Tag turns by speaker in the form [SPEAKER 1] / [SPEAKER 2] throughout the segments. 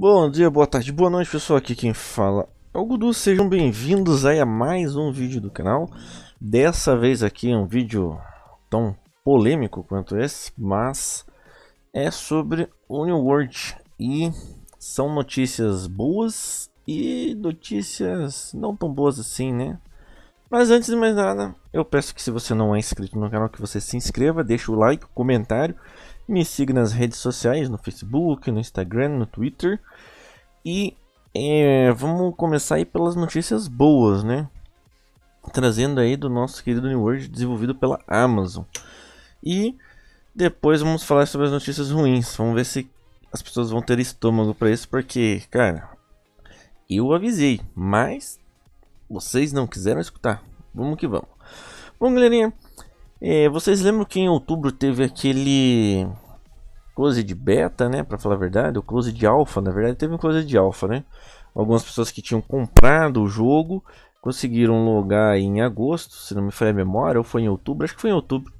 [SPEAKER 1] Bom dia, boa tarde, boa noite pessoal, aqui quem fala é o Gudu, sejam bem-vindos aí a mais um vídeo do canal Dessa vez aqui é um vídeo tão polêmico quanto esse, mas é sobre o New World E são notícias boas e notícias não tão boas assim, né? Mas antes de mais nada, eu peço que se você não é inscrito no canal, que você se inscreva, deixe o like, o comentário me siga nas redes sociais, no Facebook, no Instagram, no Twitter. E é, vamos começar aí pelas notícias boas, né? Trazendo aí do nosso querido New World desenvolvido pela Amazon. E depois vamos falar sobre as notícias ruins. Vamos ver se as pessoas vão ter estômago para isso, porque, cara, eu avisei, mas vocês não quiseram escutar. Vamos que vamos. Bom, galerinha, é, vocês lembram que em outubro teve aquele close de beta, né? Para falar a verdade, o close de alfa, na verdade, teve um close de alfa, né? Algumas pessoas que tinham comprado o jogo conseguiram logar em agosto, se não me falha a memória, ou foi em outubro, acho que foi em outubro.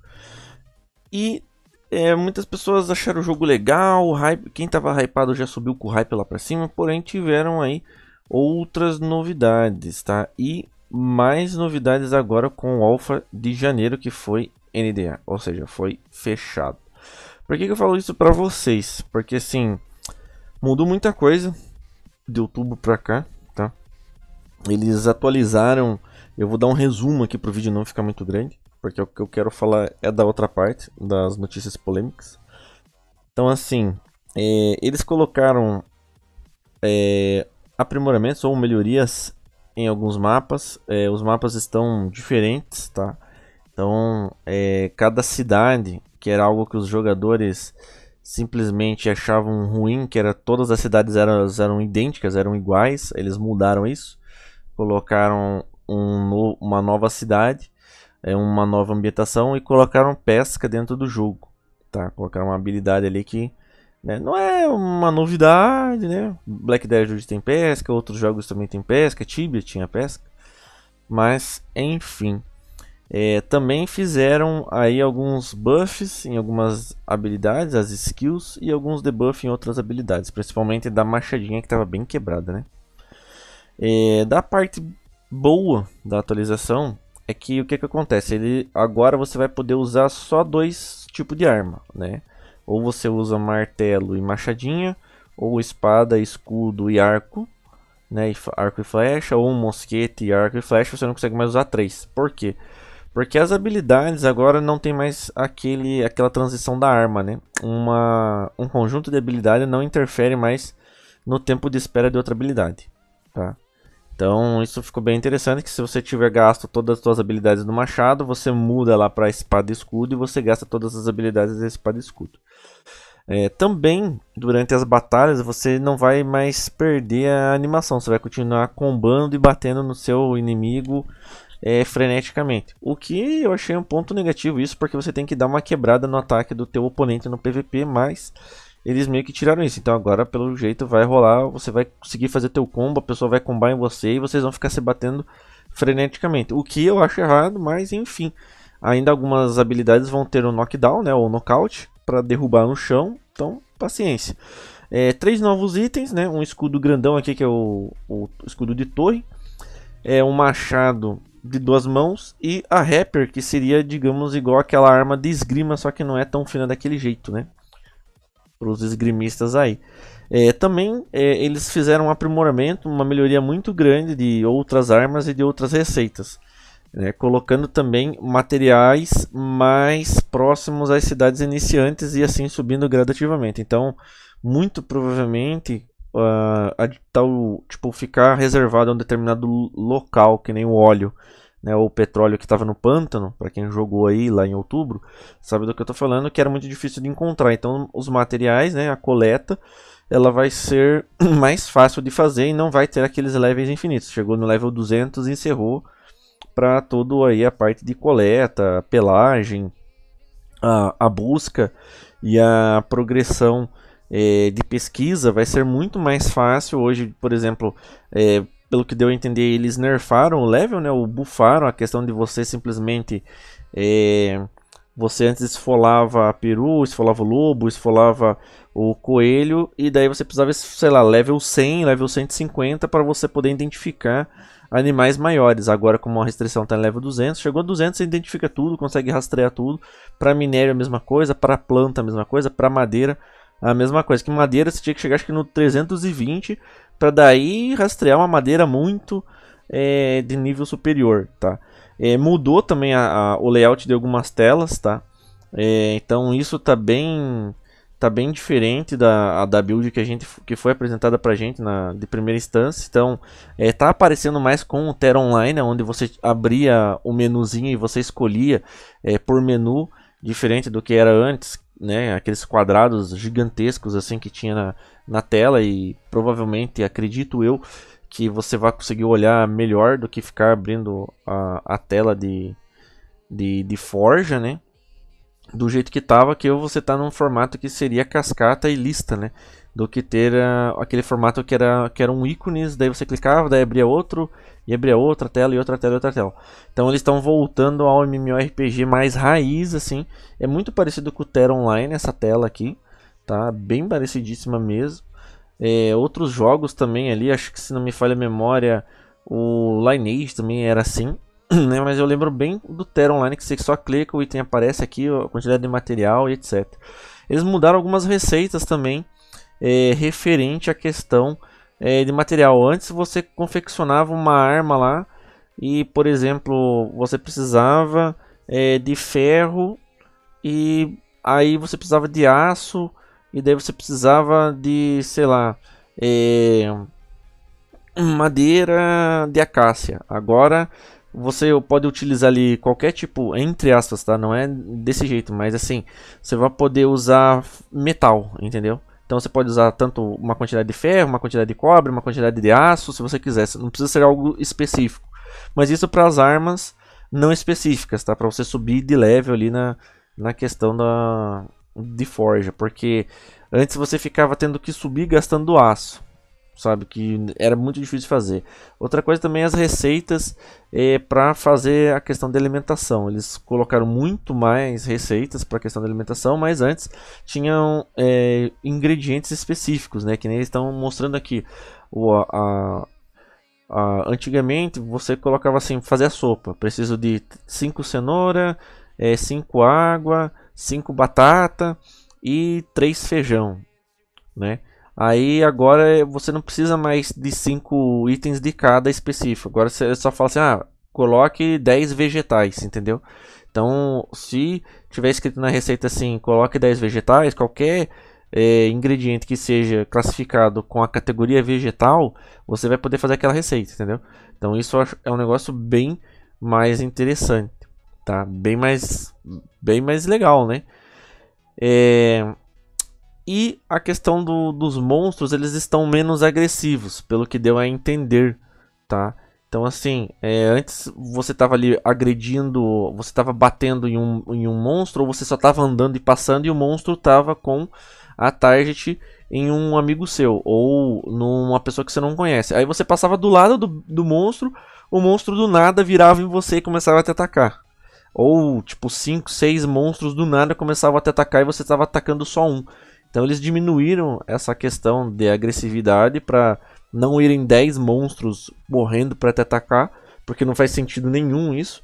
[SPEAKER 1] E é, muitas pessoas acharam o jogo legal, hype, quem estava hypado já subiu com o hype lá para cima, porém tiveram aí outras novidades, tá? E mais novidades agora com o Alpha de janeiro que foi NDA, ou seja, foi fechado. Por que, que eu falo isso para vocês? Porque assim, mudou muita coisa do YouTube pra cá, tá? Eles atualizaram, eu vou dar um resumo aqui pro vídeo não ficar muito grande, porque o que eu quero falar é da outra parte, das notícias polêmicas. Então assim, é, eles colocaram é, aprimoramentos ou melhorias em alguns mapas, é, os mapas estão diferentes, tá? Então, é, cada cidade que era algo que os jogadores simplesmente achavam ruim, que era todas as cidades eram, eram idênticas, eram iguais, eles mudaram isso, colocaram um, uma nova cidade, é, uma nova ambientação e colocaram pesca dentro do jogo, tá? Colocaram uma habilidade ali que né, não é uma novidade, né? Black Desert tem pesca, outros jogos também tem pesca, Tibia tinha pesca, mas enfim. É, também fizeram aí alguns buffs em algumas habilidades, as skills, e alguns debuffs em outras habilidades, principalmente da machadinha que estava bem quebrada, né? É, da parte boa da atualização é que o que, que acontece? Ele, agora você vai poder usar só dois tipos de arma, né? Ou você usa martelo e machadinha, ou espada, escudo e arco, né? E arco e flecha, ou um mosquete e arco e flecha, você não consegue mais usar três. Por quê? Porque as habilidades agora não tem mais aquele, aquela transição da arma, né? Uma, um conjunto de habilidades não interfere mais no tempo de espera de outra habilidade, tá? Então isso ficou bem interessante que se você tiver gasto todas as suas habilidades do machado, você muda lá para espada e escudo e você gasta todas as habilidades da espada e escudo. É, também durante as batalhas você não vai mais perder a animação, você vai continuar combando e batendo no seu inimigo é, freneticamente. O que eu achei um ponto negativo isso, porque você tem que dar uma quebrada no ataque do teu oponente no PVP, mas eles meio que tiraram isso. Então agora, pelo jeito, vai rolar, você vai conseguir fazer teu combo, a pessoa vai combar em você e vocês vão ficar se batendo freneticamente. O que eu acho errado, mas enfim. Ainda algumas habilidades vão ter o um knockdown, né, ou knockout, para derrubar no chão. Então, paciência. É, três novos itens, né? Um escudo grandão aqui que é o, o escudo de torre. É um machado de duas mãos e a Rapper, que seria, digamos, igual aquela arma de esgrima, só que não é tão fina daquele jeito, né? Para os esgrimistas aí. É, também é, eles fizeram um aprimoramento, uma melhoria muito grande de outras armas e de outras receitas, né? colocando também materiais mais próximos às cidades iniciantes e assim subindo gradativamente. Então, muito provavelmente, uh, a tal, tipo, ficar reservado a um determinado local, que nem o óleo, né, ou o petróleo que estava no pântano, para quem jogou aí lá em outubro, sabe do que eu estou falando, que era muito difícil de encontrar. Então, os materiais, né, a coleta, ela vai ser mais fácil de fazer e não vai ter aqueles levels infinitos. Chegou no level 200 e encerrou para todo aí a parte de coleta, pelagem, a, a busca e a progressão é, de pesquisa, vai ser muito mais fácil hoje, por exemplo, é, pelo que deu a entender, eles nerfaram o level, né, ou bufaram a questão de você simplesmente... É, você antes esfolava a peru, esfolava o lobo, esfolava o coelho, e daí você precisava, sei lá, level 100, level 150 para você poder identificar animais maiores. Agora, como a restrição está em level 200, chegou a 200, você identifica tudo, consegue rastrear tudo. Para minério, a mesma coisa, para planta, a mesma coisa, para madeira a mesma coisa. Que madeira você tinha que chegar acho que no 320 para daí rastrear uma madeira muito é, de nível superior, tá? É, mudou também a, a, o layout de algumas telas, tá? É, então isso tá bem tá bem diferente da, da build que a gente que foi apresentada para gente na de primeira instância. Então, é, tá aparecendo mais com o Terra Online, onde você abria o menuzinho e você escolhia é, por menu, diferente do que era antes, né, aqueles quadrados gigantescos assim que tinha na, na tela e provavelmente, acredito eu, que você vai conseguir olhar melhor do que ficar abrindo a, a tela de, de, de forja, né? Do jeito que estava, que você tá num formato que seria cascata e lista, né? Do que ter uh, aquele formato que era que eram ícones, daí você clicava, daí abria outro e abria outra tela e outra tela e outra tela. Então eles estão voltando ao MMORPG mais raiz, assim. É muito parecido com o Terra Online, essa tela aqui, tá? Bem parecidíssima mesmo. É, outros jogos também ali, acho que se não me falha a memória, o Lineage também era assim. Né, mas eu lembro bem do Terra Online que você só clica, o item aparece aqui, a quantidade de material e etc. Eles mudaram algumas receitas também é, referente à questão é, de material. Antes você confeccionava uma arma lá e, por exemplo, você precisava é, de ferro e aí você precisava de aço e daí você precisava de, sei lá, é, madeira de acácia. Agora você pode utilizar ali qualquer tipo, entre aspas, tá? Não é desse jeito, mas assim, você vai poder usar metal, entendeu? Então você pode usar tanto uma quantidade de ferro, uma quantidade de cobre, uma quantidade de aço, se você quiser. Não precisa ser algo específico. Mas isso para as armas não específicas, tá? Para você subir de level ali na, na questão da de forja, porque antes você ficava tendo que subir gastando aço sabe que era muito difícil fazer. Outra coisa também as receitas é, para fazer a questão da alimentação. Eles colocaram muito mais receitas para a questão da alimentação, mas antes tinham é, ingredientes específicos, né? Que nem eles estão mostrando aqui. O, a, a, antigamente você colocava assim, fazer a sopa. Preciso de 5 cenoura, 5 é, água, 5 batata e 3 feijão, né? Aí agora você não precisa mais de 5 itens de cada específico. Agora você só fala assim: ah, coloque 10 vegetais, entendeu? Então, se tiver escrito na receita assim, coloque 10 vegetais, qualquer é, ingrediente que seja classificado com a categoria vegetal, você vai poder fazer aquela receita, entendeu? Então, isso é um negócio bem mais interessante, tá? Bem mais, bem mais legal, né? É, e a questão do, dos monstros, eles estão menos agressivos, pelo que deu a entender, tá? Então assim, é, antes você estava ali agredindo, você estava batendo em um, em um monstro, ou você só estava andando e passando e o monstro estava com a target em um amigo seu, ou numa pessoa que você não conhece. Aí você passava do lado do, do monstro, o monstro do nada virava em você e começava a te atacar. Ou tipo 5, 6 monstros do nada começavam a te atacar e você estava atacando só um. Então eles diminuíram essa questão de agressividade para não irem 10 monstros morrendo para te atacar, porque não faz sentido nenhum isso.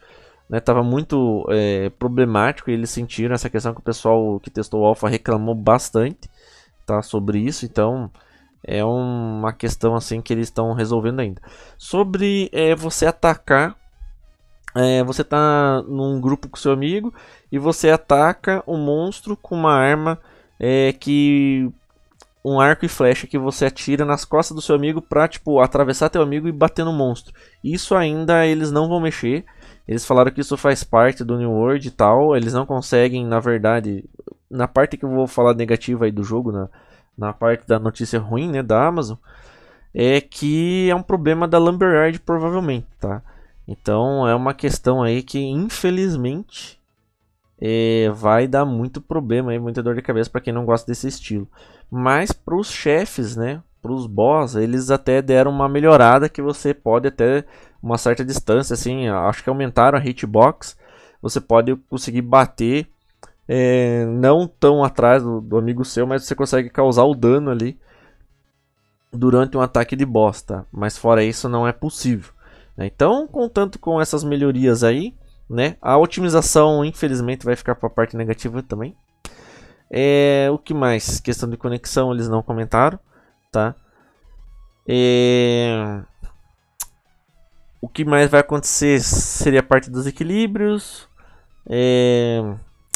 [SPEAKER 1] Né, tava muito é, problemático e eles sentiram essa questão que o pessoal que testou o Alpha reclamou bastante tá, sobre isso, então é uma questão assim que eles estão resolvendo ainda. Sobre é, você atacar é, você tá num grupo com seu amigo e você ataca o um monstro com uma arma é que um arco e flecha que você atira nas costas do seu amigo pra, tipo, atravessar teu amigo e bater no monstro. Isso ainda eles não vão mexer. Eles falaram que isso faz parte do New World e tal. Eles não conseguem, na verdade, na parte que eu vou falar negativa aí do jogo, na, na parte da notícia ruim, né, da Amazon, é que é um problema da Lumberyard provavelmente, tá? Então é uma questão aí que infelizmente é, vai dar muito problema aí, muita dor de cabeça para quem não gosta desse estilo. Mas para os chefes, né, para os boss, eles até deram uma melhorada que você pode até uma certa distância, assim, acho que aumentaram a hitbox, você pode conseguir bater é, não tão atrás do, do, amigo seu, mas você consegue causar o dano ali durante um ataque de bosta. Tá? Mas fora isso não é possível. Né? Então, contanto com essas melhorias aí, né? A otimização, infelizmente, vai ficar para a parte negativa também. É, o que mais? Questão de conexão, eles não comentaram, tá? É... O que mais vai acontecer seria a parte dos equilíbrios. É...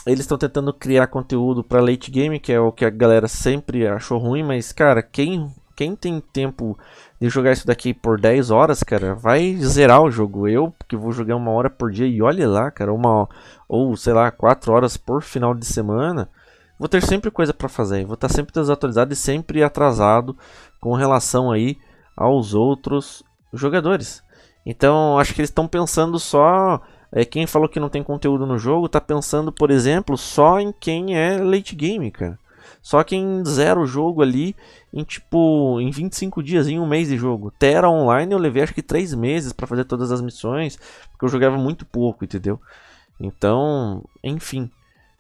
[SPEAKER 1] Eles estão tentando criar conteúdo para late game, que é o que a galera sempre achou ruim, mas cara, quem quem tem tempo de jogar isso daqui por 10 horas, cara, vai zerar o jogo. Eu, que vou jogar uma hora por dia e olhe lá, cara, uma ou sei lá, 4 horas por final de semana, vou ter sempre coisa para fazer, vou estar tá sempre desatualizado e sempre atrasado com relação aí aos outros jogadores. Então, acho que eles estão pensando só é, quem falou que não tem conteúdo no jogo, está pensando, por exemplo, só em quem é late game, cara. Só que em zero jogo ali, em tipo, em 25 dias, em um mês de jogo. Terra Online eu levei acho que 3 meses para fazer todas as missões, porque eu jogava muito pouco, entendeu? Então, enfim,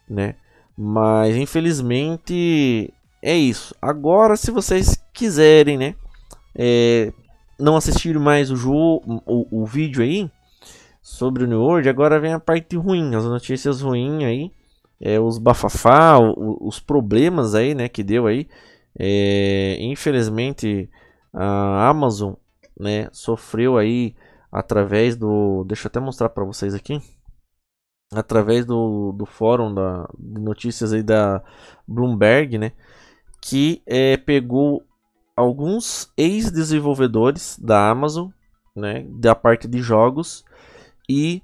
[SPEAKER 1] né? Mas infelizmente é isso. Agora, se vocês quiserem, né? É, não assistir mais o jogo, o, o vídeo aí sobre o New World, agora vem a parte ruim, as notícias ruins aí é, os bafafá, o, os problemas aí, né, que deu aí. É, infelizmente a Amazon, né, sofreu aí através do, deixa eu até mostrar para vocês aqui, através do, do fórum da, de notícias aí da Bloomberg, né, que é, pegou alguns ex-desenvolvedores da Amazon, né, da parte de jogos e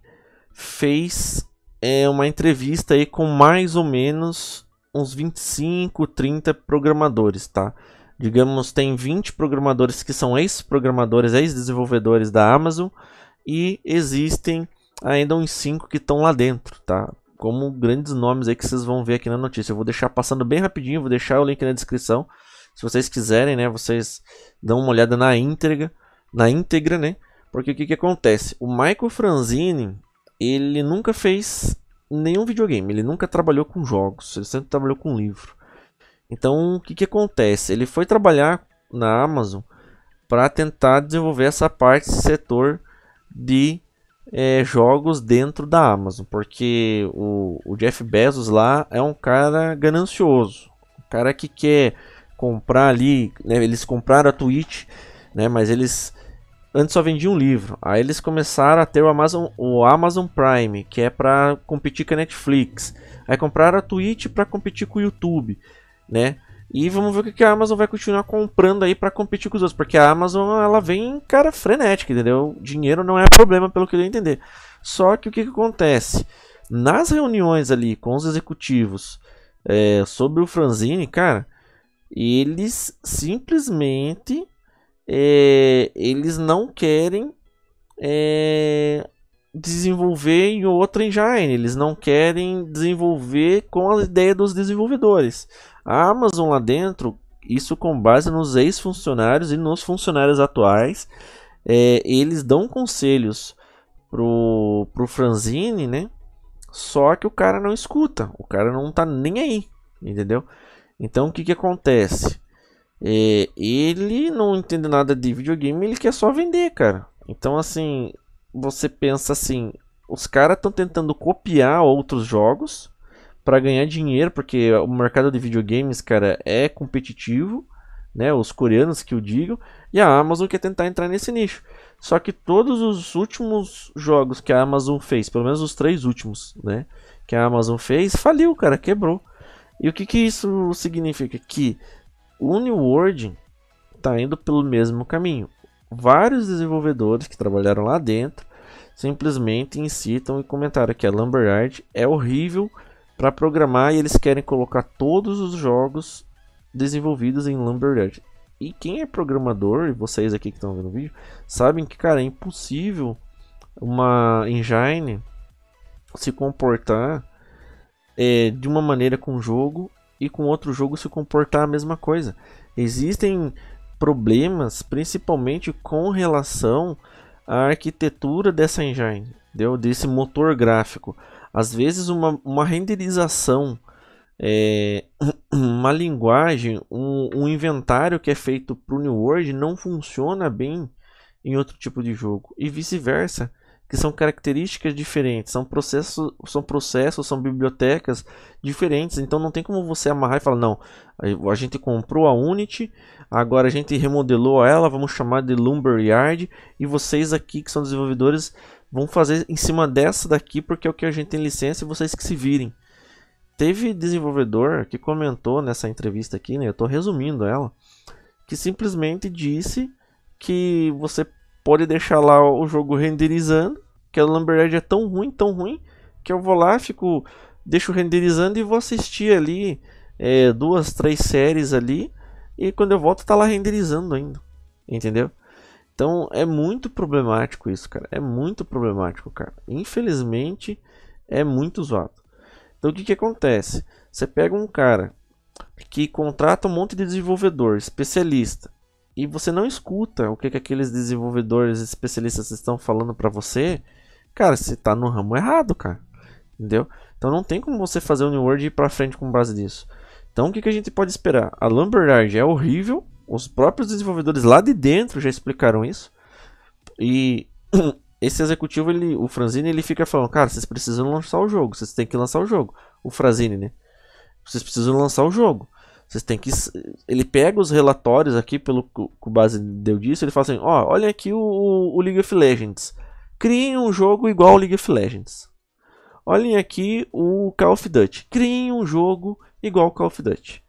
[SPEAKER 1] fez é uma entrevista aí com mais ou menos uns 25, 30 programadores, tá? Digamos, tem 20 programadores que são ex-programadores, ex-desenvolvedores da Amazon e existem ainda uns 5 que estão lá dentro, tá? Como grandes nomes aí que vocês vão ver aqui na notícia. Eu vou deixar passando bem rapidinho, vou deixar o link na descrição. Se vocês quiserem, né, vocês dão uma olhada na íntegra, na íntegra, né? Porque o que, que acontece? O Michael Franzini, ele nunca fez nenhum videogame, ele nunca trabalhou com jogos, ele sempre trabalhou com livro. Então, o que, que acontece? Ele foi trabalhar na Amazon para tentar desenvolver essa parte, esse setor de é, jogos dentro da Amazon, porque o, o Jeff Bezos lá é um cara ganancioso, um cara que quer comprar ali, né, eles compraram a Twitch, né, mas eles antes só vendia um livro. Aí eles começaram a ter o Amazon, o Amazon Prime, que é para competir com a Netflix. Aí compraram a Twitch para competir com o YouTube, né? E vamos ver o que a Amazon vai continuar comprando aí para competir com os outros, porque a Amazon ela vem cara frenética, entendeu? Dinheiro não é problema, pelo que eu entender. Só que o que, que acontece? Nas reuniões ali com os executivos é, sobre o Franzini, cara, eles simplesmente é, eles não querem é, desenvolver em outra engine, eles não querem desenvolver com a ideia dos desenvolvedores. A Amazon lá dentro, isso com base nos ex-funcionários e nos funcionários atuais, é, eles dão conselhos pro, pro Franzini, né? Só que o cara não escuta, o cara não tá nem aí, entendeu? Então o que que acontece? É, ele não entende nada de videogame, ele quer só vender, cara. Então, assim, você pensa assim: os caras estão tentando copiar outros jogos para ganhar dinheiro, porque o mercado de videogames, cara, é competitivo, né? Os coreanos que o digam, e a Amazon quer tentar entrar nesse nicho. Só que todos os últimos jogos que a Amazon fez, pelo menos os três últimos, né? Que a Amazon fez, faliu, cara, quebrou. E o que, que isso significa? Que o Uniworld está indo pelo mesmo caminho. Vários desenvolvedores que trabalharam lá dentro simplesmente incitam e comentaram que a Lumberyard é horrível para programar e eles querem colocar todos os jogos desenvolvidos em Lumberyard. E quem é programador, e vocês aqui que estão vendo o vídeo, sabem que, cara, é impossível uma engine se comportar é, de uma maneira com o jogo e com outro jogo se comportar a mesma coisa. Existem problemas, principalmente com relação à arquitetura dessa engine, deu desse motor gráfico. Às vezes uma, uma renderização, é, uma linguagem, um, um inventário que é feito para o New World não funciona bem em outro tipo de jogo e vice-versa que são características diferentes, são processos, são processos, são bibliotecas diferentes, então não tem como você amarrar e falar não, a gente comprou a Unity, agora a gente remodelou ela, vamos chamar de Lumberyard e vocês aqui que são desenvolvedores vão fazer em cima dessa daqui porque é o que a gente tem licença e vocês que se virem. Teve desenvolvedor que comentou nessa entrevista aqui, né? Eu estou resumindo ela, que simplesmente disse que você pode deixar lá o jogo renderizando que a Lumberyard é tão ruim, tão ruim, que eu vou lá, fico, deixo renderizando e vou assistir ali é, duas, três séries ali. E quando eu volto, tá lá renderizando ainda. Entendeu? Então é muito problemático isso, cara. É muito problemático, cara. Infelizmente é muito zoado. Então o que, que acontece? Você pega um cara que contrata um monte de desenvolvedor, especialista, e você não escuta o que, que aqueles desenvolvedores especialistas estão falando para você, Cara, você tá no ramo errado, cara. Entendeu? Então não tem como você fazer o New World ir pra frente com base disso. Então o que, que a gente pode esperar? A Lumberyard é horrível. Os próprios desenvolvedores lá de dentro já explicaram isso. E esse executivo, ele, o Franzini, ele fica falando: Cara, vocês precisam lançar o jogo. Vocês têm que lançar o jogo. O Franzini, né? Vocês precisam lançar o jogo. Vocês têm que. Ele pega os relatórios aqui, pelo que o base deu disso. Ele fala assim: Ó, oh, olha aqui o, o League of Legends. Criem um jogo igual League of Legends. Olhem aqui o Call of Duty. Criem um jogo igual Call of Duty.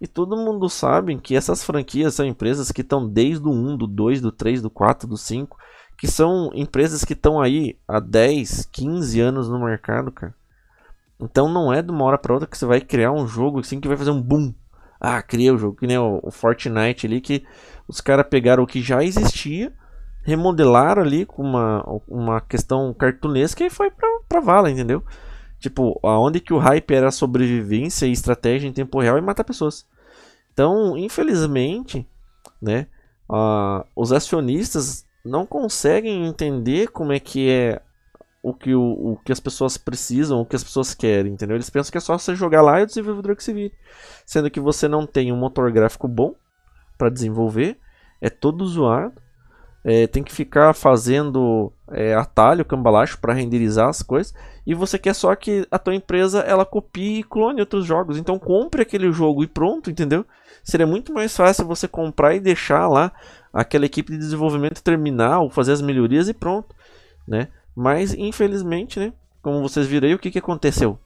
[SPEAKER 1] E todo mundo sabe que essas franquias são empresas que estão desde o 1, do 2, do 3, do 4, do 5, que são empresas que estão aí há 10, 15 anos no mercado, cara. Então não é de uma hora para outra que você vai criar um jogo assim que vai fazer um boom. Ah, criei o jogo, que nem o, o Fortnite ali que os caras pegaram o que já existia remodelaram ali com uma, uma questão cartunesca e foi pra, pra vala, entendeu? Tipo, aonde que o hype era sobrevivência e estratégia em tempo real e matar pessoas. Então, infelizmente, né, uh, os acionistas não conseguem entender como é que é o que, o, o, que as pessoas precisam, o que as pessoas querem, entendeu? Eles pensam que é só você jogar lá e o desenvolvedor que se vire. Sendo que você não tem um motor gráfico bom para desenvolver, é todo zoado, é, tem que ficar fazendo é, atalho, cambalacho para renderizar as coisas e você quer só que a tua empresa ela copie e clone outros jogos. Então compre aquele jogo e pronto, entendeu? Seria muito mais fácil você comprar e deixar lá aquela equipe de desenvolvimento terminar ou fazer as melhorias e pronto, né? Mas infelizmente, né? Como vocês viram aí, o que, que aconteceu?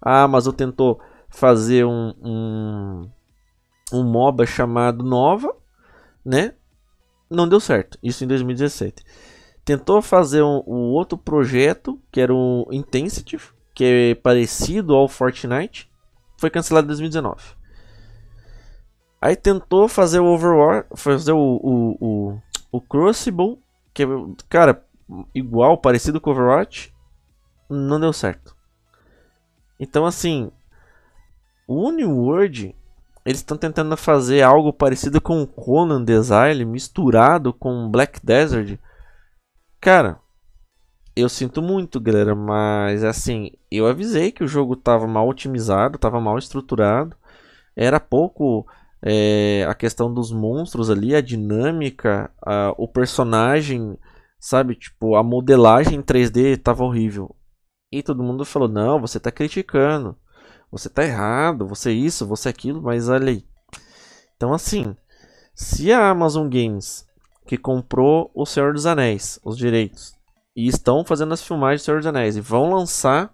[SPEAKER 1] A Amazon tentou fazer um, um, um MOBA chamado Nova, né? não deu certo. Isso em 2017. Tentou fazer um, um outro projeto, que era o Intensity, que é parecido ao Fortnite, foi cancelado em 2019. Aí tentou fazer o Overwatch, fazer o, o, o, o Crucible, que é, cara, igual, parecido com o Overwatch, não deu certo. Então, assim, o Uniworld eles estão tentando fazer algo parecido com o Conan Design misturado com Black Desert. Cara, eu sinto muito, galera, mas assim, eu avisei que o jogo estava mal otimizado, estava mal estruturado. Era pouco é, a questão dos monstros ali, a dinâmica, a, o personagem, sabe? Tipo, a modelagem 3D estava horrível. E todo mundo falou: não, você está criticando você tá errado, você é isso, você é aquilo, mas olha aí. Então assim, se a Amazon Games que comprou o Senhor dos Anéis, os direitos, e estão fazendo as filmagens do Senhor dos Anéis e vão lançar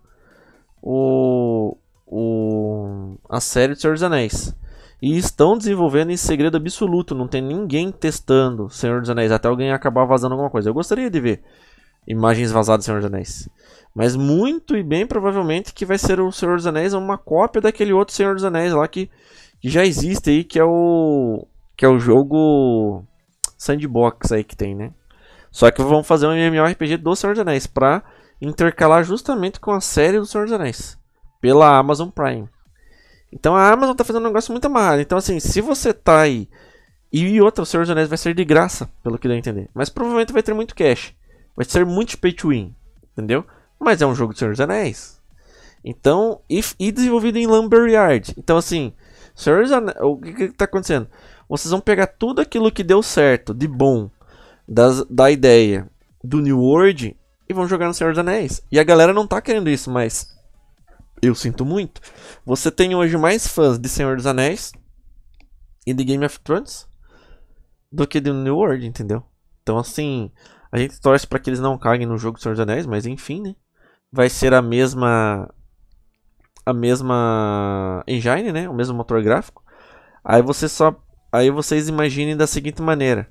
[SPEAKER 1] o, o a série do Senhor dos Anéis. E estão desenvolvendo em segredo absoluto, não tem ninguém testando Senhor dos Anéis até alguém acabar vazando alguma coisa. Eu gostaria de ver imagens vazadas do Senhor dos Anéis. Mas muito e bem provavelmente que vai ser o Senhor dos Anéis uma cópia daquele outro Senhor dos Anéis lá que, que já existe aí, que é o que é o jogo sandbox aí que tem, né? Só que vão fazer um MMORPG do Senhor dos Anéis para intercalar justamente com a série do Senhor dos Anéis pela Amazon Prime. Então a Amazon tá fazendo um negócio muito amarrado. Então assim, se você tá aí e outra, o Senhor dos Anéis vai ser de graça, pelo que dá a entender. Mas provavelmente vai ter muito cash. Vai ser muito pay to win, entendeu? Mas é um jogo de Senhor dos Anéis. Então, e, e desenvolvido em Lumberyard. Então, assim, Senhor dos Anéis, o que, que tá acontecendo? Vocês vão pegar tudo aquilo que deu certo, de bom, das, da ideia do New World e vão jogar no Senhor dos Anéis. E a galera não tá querendo isso, mas eu sinto muito. Você tem hoje mais fãs de Senhor dos Anéis e de Game of Thrones do que de New World, entendeu? Então, assim, a gente torce para que eles não caguem no jogo do Senhor dos Anéis, mas enfim, né? Vai ser a mesma a mesma engine, né? O mesmo motor gráfico. Aí você só aí vocês imaginem da seguinte maneira.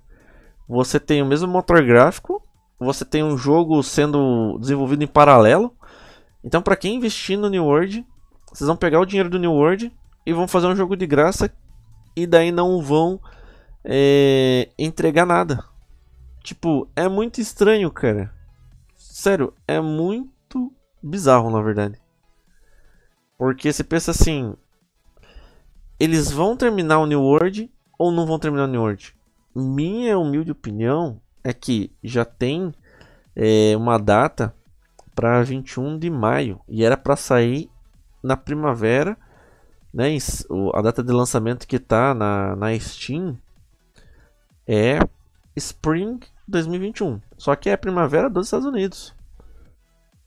[SPEAKER 1] Você tem o mesmo motor gráfico, você tem um jogo sendo desenvolvido em paralelo. Então, para quem investir no New World, vocês vão pegar o dinheiro do New World e vão fazer um jogo de graça e daí não vão é, entregar nada Tipo, é muito estranho, cara. Sério, é muito bizarro, na verdade. Porque você pensa assim: eles vão terminar o New World ou não vão terminar o New World? Minha humilde opinião é que já tem é, uma data para 21 de maio e era para sair na primavera, né? A data de lançamento que tá na, na Steam é Spring 2021. Só que é primavera dos Estados Unidos.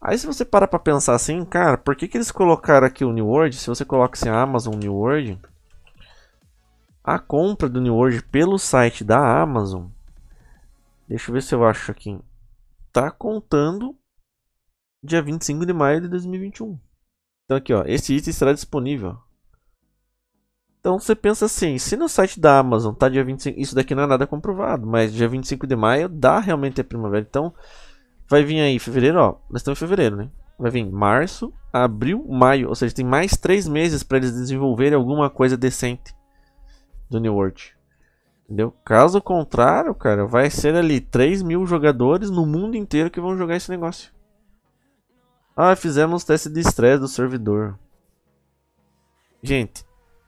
[SPEAKER 1] Aí se você para pra pensar assim, cara, por que, que eles colocaram aqui o New World? Se você coloca assim, Amazon New World, a compra do New World pelo site da Amazon, deixa eu ver se eu acho aqui, tá contando dia 25 de maio de 2021. Então aqui, ó, esse item estará disponível. Então você pensa assim, se no site da Amazon tá dia 25, isso daqui não é nada comprovado, mas dia 25 de maio dá realmente a primavera. Então vai vir aí fevereiro, ó, nós estamos em fevereiro, né? Vai vir março, abril, maio, ou seja, tem mais três meses para eles desenvolverem alguma coisa decente do New World. Entendeu? Caso contrário, cara, vai ser ali 3 mil jogadores no mundo inteiro que vão jogar esse negócio. Ah, fizemos teste de estresse do servidor. Gente,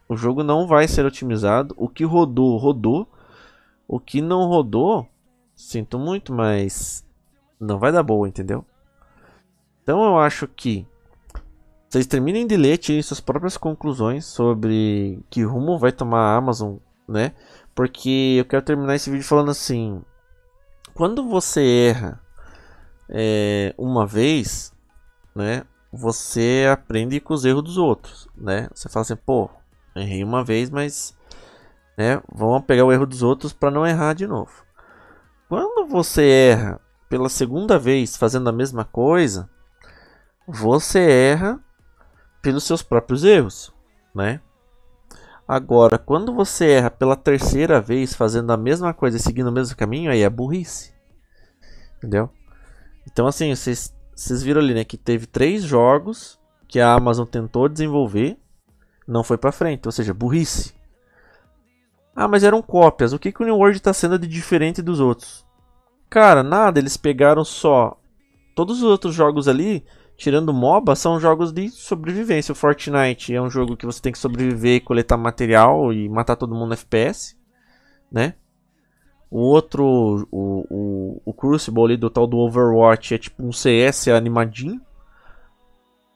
[SPEAKER 1] o jogo não vai ser otimizado. O que rodou, rodou. O que não rodou, sinto muito, mas não vai dar boa, entendeu? Então eu acho que vocês terminem de ler, tirem suas próprias conclusões sobre que rumo vai tomar a Amazon, né? Porque eu quero terminar esse vídeo falando assim: quando você erra é, uma vez, né? Você aprende com os erros dos outros, né? Você fala assim, pô, Errei uma vez, mas né, vamos pegar o erro dos outros para não errar de novo. Quando você erra pela segunda vez fazendo a mesma coisa, você erra pelos seus próprios erros, né? Agora, quando você erra pela terceira vez fazendo a mesma coisa e seguindo o mesmo caminho, aí é burrice. Entendeu? Então, assim, vocês, vocês viram ali, né? Que teve três jogos que a Amazon tentou desenvolver não foi para frente, ou seja, burrice. Ah, mas eram cópias. O que, que o New World está sendo de diferente dos outros? Cara, nada, eles pegaram só. Todos os outros jogos ali, tirando MOBA, são jogos de sobrevivência. O Fortnite é um jogo que você tem que sobreviver, coletar material e matar todo mundo no FPS, né? O outro, o, o, o Crucible ali do tal do Overwatch é tipo um CS animadinho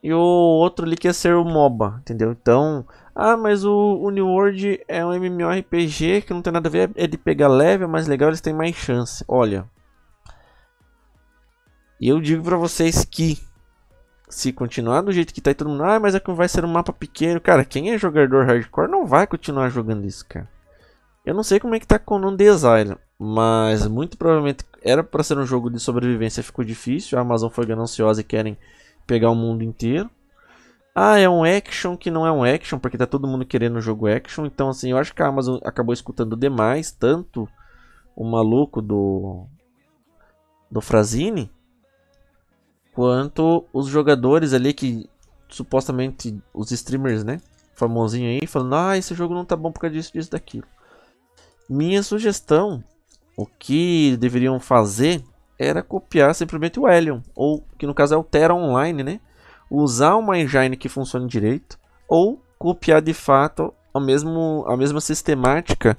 [SPEAKER 1] e o outro ali quer ser o MOBA, entendeu? Então, ah, mas o, o New World é um MMORPG que não tem nada a ver, é de pegar leve, é mais legal, eles têm mais chance. Olha, e eu digo para vocês que se continuar do jeito que tá aí todo mundo, ah, mas é que vai ser um mapa pequeno. Cara, quem é jogador hardcore não vai continuar jogando isso, cara. Eu não sei como é que tá com o Design, mas muito provavelmente era para ser um jogo de sobrevivência, ficou difícil. A Amazon foi gananciosa e querem pegar o mundo inteiro. Ah, é um action que não é um action, porque tá todo mundo querendo um jogo action. Então, assim, eu acho que a Amazon acabou escutando demais, tanto o maluco do. do Frazini, quanto os jogadores ali que supostamente os streamers, né? Famosinho aí, falando: ah, esse jogo não tá bom por causa disso, disso, daquilo. Minha sugestão, o que deveriam fazer era copiar simplesmente o Helion, ou que no caso é o Terra Online, né? Usar uma engine que funcione direito, ou copiar de fato a, mesmo, a mesma sistemática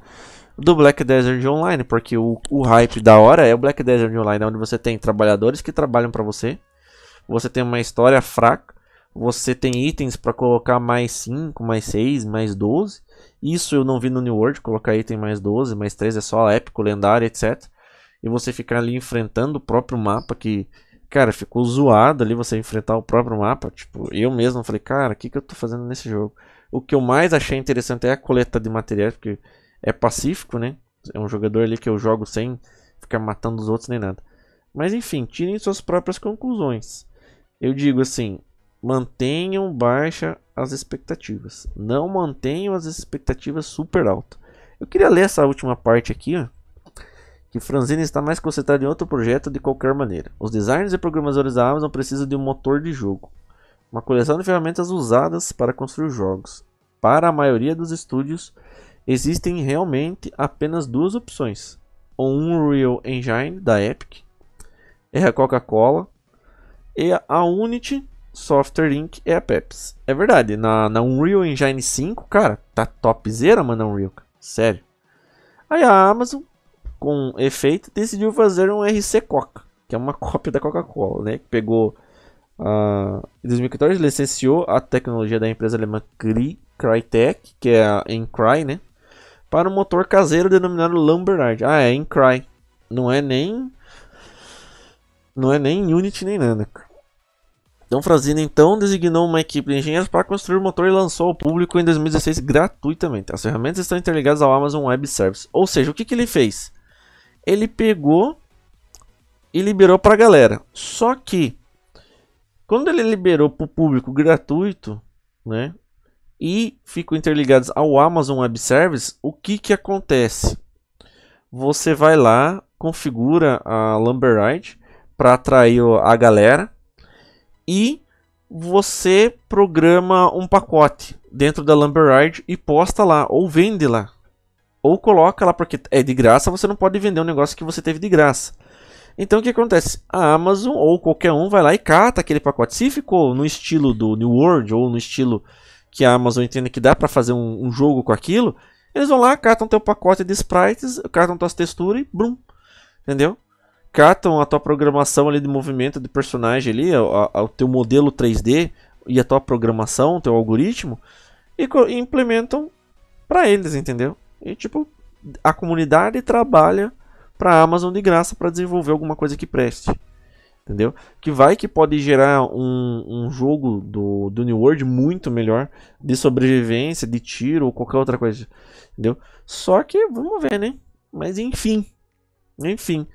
[SPEAKER 1] do Black Desert Online, porque o, o hype da hora é o Black Desert Online, onde você tem trabalhadores que trabalham para você, você tem uma história fraca, você tem itens para colocar mais 5, mais 6, mais 12. Isso eu não vi no New World, colocar item mais 12, mais 3 é só épico, lendário, etc e você ficar ali enfrentando o próprio mapa que, cara, ficou zoado ali você enfrentar o próprio mapa. Tipo, eu mesmo falei, cara, o que, que eu tô fazendo nesse jogo? O que eu mais achei interessante é a coleta de materiais, porque é pacífico, né? É um jogador ali que eu jogo sem ficar matando os outros nem nada. Mas enfim, tirem suas próprias conclusões. Eu digo assim, mantenham baixa as expectativas. Não mantenham as expectativas super altas. Eu queria ler essa última parte aqui, ó que Franzini está mais concentrado em outro projeto de qualquer maneira. Os designers e programadores da Amazon precisam de um motor de jogo, uma coleção de ferramentas usadas para construir jogos. Para a maioria dos estúdios, existem realmente apenas duas opções: o Unreal Engine da Epic, é a Coca-Cola e a Unity Software Inc. é a Pepsi. É verdade, na, na Unreal Engine 5, cara, tá topzera, mano, Unreal, sério. Aí a Amazon com efeito, decidiu fazer um RC Coca, que é uma cópia da Coca-Cola, né? Que pegou Uh, em 2014 licenciou a tecnologia da empresa alemã Cry Crytek, que é a Encry, né? Para um motor caseiro denominado Lumberard. Ah, é Encry. Não é nem. Não é nem Unity nem nada. Então Frazina então designou uma equipe de engenheiros para construir o motor e lançou ao público em 2016 gratuitamente. As ferramentas estão interligadas ao Amazon Web Services. Ou seja, o que, que ele fez? ele pegou e liberou para a galera. Só que quando ele liberou para o público gratuito, né? E ficou interligados ao Amazon Web Service, o que que acontece? Você vai lá, configura a Lumberride para atrair a galera e você programa um pacote dentro da Lumberride e posta lá ou vende lá. Ou coloca lá porque é de graça, você não pode vender um negócio que você teve de graça. Então o que acontece? A Amazon ou qualquer um vai lá e cata aquele pacote. Se ficou no estilo do New World ou no estilo que a Amazon entende que dá para fazer um, um, jogo com aquilo, eles vão lá, catam teu pacote de sprites, catam tuas texturas e brum. Entendeu? Catam a tua programação ali de movimento de personagem ali, o teu modelo 3D e a tua programação, teu algoritmo e, e implementam para eles, entendeu? E tipo, a comunidade trabalha para a Amazon de graça para desenvolver alguma coisa que preste. Entendeu? Que vai que pode gerar um, um jogo do, do New World muito melhor de sobrevivência, de tiro ou qualquer outra coisa. Entendeu? Só que vamos ver, né? Mas enfim. Enfim.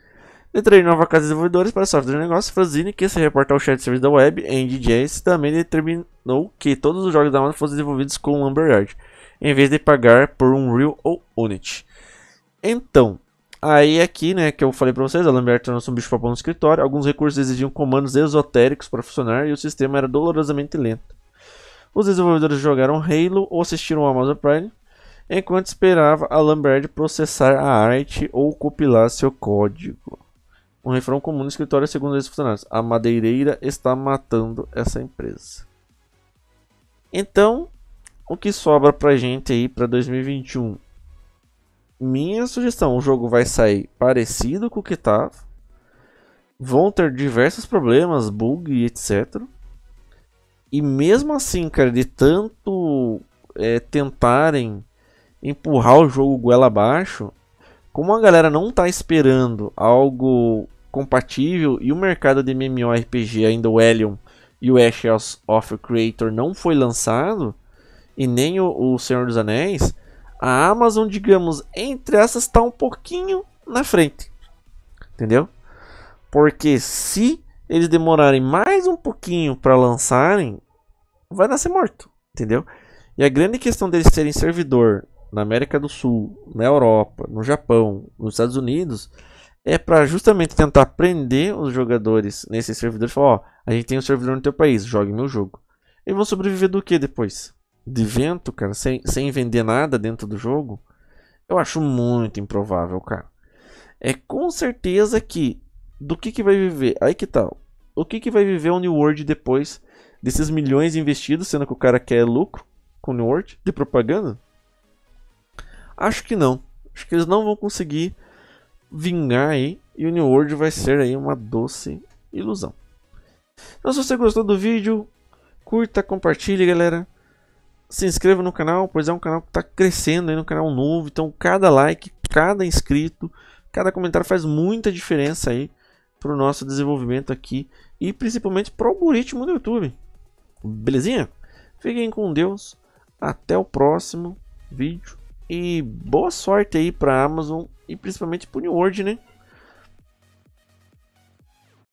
[SPEAKER 1] Entrei nova casa de desenvolvedores para software de negócio, Franzini, que se reporta ao chat de serviço da web, Andy Jace, também determinou que todos os jogos da Amazon fossem desenvolvidos com Lumberyard em vez de pagar por um real ou Unity. Então, aí é aqui, né, que eu falei para vocês, a Lambert tornou-se um bicho papão no escritório, alguns recursos exigiam comandos esotéricos para funcionar e o sistema era dolorosamente lento. Os desenvolvedores jogaram Halo ou assistiram a Amazon Prime, enquanto esperava a Lambert processar a arte ou compilar seu código. Um refrão comum no escritório, segundo os funcionários: A madeireira está matando essa empresa. Então, o que sobra pra gente aí pra 2021? Minha sugestão, o jogo vai sair parecido com o que tá. Vão ter diversos problemas, bug, etc. E mesmo assim, cara, de tanto é, tentarem empurrar o jogo goela abaixo, como a galera não tá esperando algo compatível e o mercado de MMORPG ainda o Helion e o Ashes of Creator não foi lançado, e nem o, o Senhor dos Anéis, a Amazon, digamos, entre essas está um pouquinho na frente. Entendeu? Porque se eles demorarem mais um pouquinho para lançarem, vai nascer morto, entendeu? E a grande questão deles serem servidor na América do Sul, na Europa, no Japão, nos Estados Unidos, é para justamente tentar prender os jogadores nesse servidor e falar, ó, a gente tem um servidor no teu país, jogue meu jogo. E vão sobreviver do que depois? de vento, cara, sem, sem vender nada dentro do jogo, eu acho muito improvável, cara. É com certeza que do que, que vai viver? Aí que tal? Tá, o que, que vai viver o New World depois desses milhões investidos, sendo que o cara quer lucro com o New World de propaganda? Acho que não. Acho que eles não vão conseguir vingar aí e o New World vai ser aí uma doce ilusão. Então se você gostou do vídeo, curta, compartilhe, galera se inscreva no canal, pois é um canal que está crescendo, aí, um canal novo. Então, cada like, cada inscrito, cada comentário faz muita diferença aí para o nosso desenvolvimento aqui e principalmente para o algoritmo do YouTube. Belezinha? Fiquem com Deus. Até o próximo vídeo e boa sorte aí para Amazon e principalmente para o New World, né?